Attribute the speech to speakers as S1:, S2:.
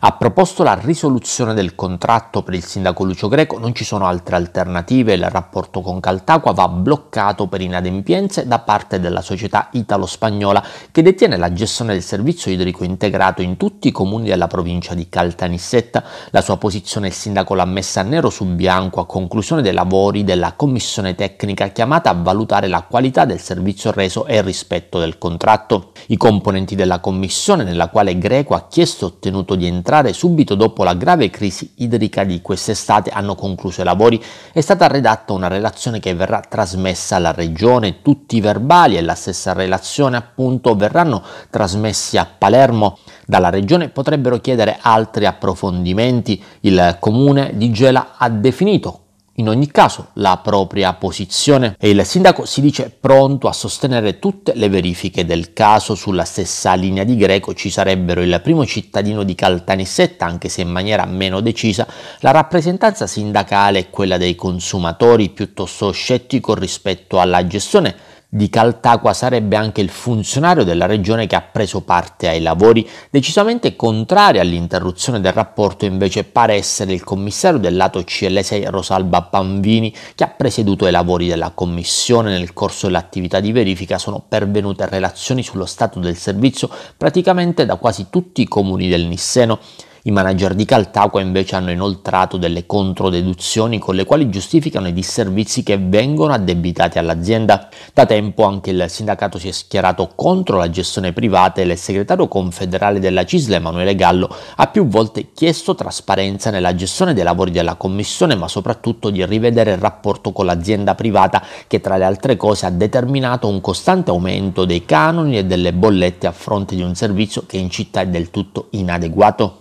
S1: ha proposto la risoluzione del contratto per il sindaco Lucio Greco, non ci sono altre alternative, il rapporto con Caltacqua va bloccato per inadempienze da parte della società italo-spagnola che detiene la gestione del servizio idrico integrato in tutti i comuni della provincia di Caltanissetta. La sua posizione il sindaco l'ha messa nero su bianco a conclusione dei lavori della commissione tecnica chiamata a valutare la qualità del servizio reso e il rispetto del contratto. I componenti della commissione nella quale Greco ha chiesto e ottenuto di entrare subito dopo la grave crisi idrica di quest'estate hanno concluso i lavori. È stata redatta una relazione che verrà trasmessa alla regione. Tutti i verbali e la stessa relazione appunto verranno trasmessi a Palermo dalla regione. Potrebbero chiedere altri approfondimenti. Il comune di Gela ha definito in ogni caso la propria posizione e il sindaco si dice pronto a sostenere tutte le verifiche del caso. Sulla stessa linea di Greco ci sarebbero il primo cittadino di Caltanissetta, anche se in maniera meno decisa, la rappresentanza sindacale e quella dei consumatori piuttosto scettico rispetto alla gestione di Caltacqua sarebbe anche il funzionario della regione che ha preso parte ai lavori, decisamente contrario all'interruzione del rapporto invece pare essere il commissario del lato CL6 Rosalba Panvini che ha presieduto i lavori della commissione nel corso dell'attività di verifica sono pervenute relazioni sullo stato del servizio praticamente da quasi tutti i comuni del Nisseno. I manager di Caltacqua invece hanno inoltrato delle controdeduzioni con le quali giustificano i disservizi che vengono addebitati all'azienda. Da tempo anche il sindacato si è schierato contro la gestione privata e il segretario confederale della Cisle Emanuele Gallo ha più volte chiesto trasparenza nella gestione dei lavori della commissione ma soprattutto di rivedere il rapporto con l'azienda privata che tra le altre cose ha determinato un costante aumento dei canoni e delle bollette a fronte di un servizio che in città è del tutto inadeguato.